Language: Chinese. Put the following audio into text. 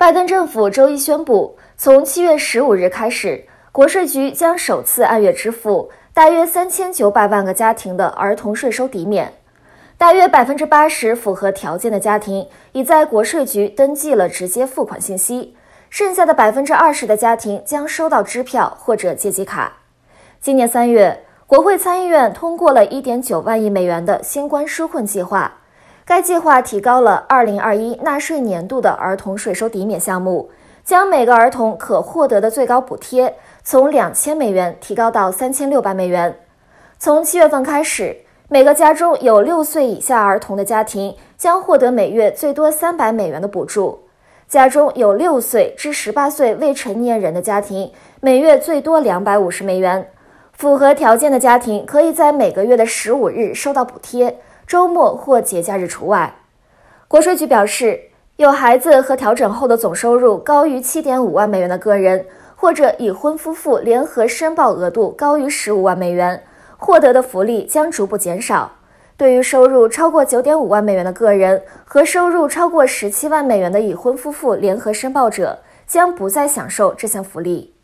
拜登政府周一宣布，从七月十五日开始，国税局将首次按月支付大约三千九百万个家庭的儿童税收抵免。大约百分之八十符合条件的家庭已在国税局登记了直接付款信息，剩下的百分之二十的家庭将收到支票或者借记卡。今年三月，国会参议院通过了1.9万亿美元的新冠纾困计划。该计划提高了2021纳税年度的儿童税收抵免项目，将每个儿童可获得的最高补贴从2000美元提高到3600美元。从七月份开始，每个家中有六岁以下儿童的家庭将获得每月最多300美元的补助；家中有六岁至十八岁未成年人的家庭，每月最多250美元。符合条件的家庭可以在每个月的十五日收到补贴。周末或节假日除外，国税局表示，有孩子和调整后的总收入高于七点五万美元的个人，或者已婚夫妇联合申报额度高于十五万美元，获得的福利将逐步减少。对于收入超过九点五万美元的个人和收入超过十七万美元的已婚夫妇联合申报者，将不再享受这项福利。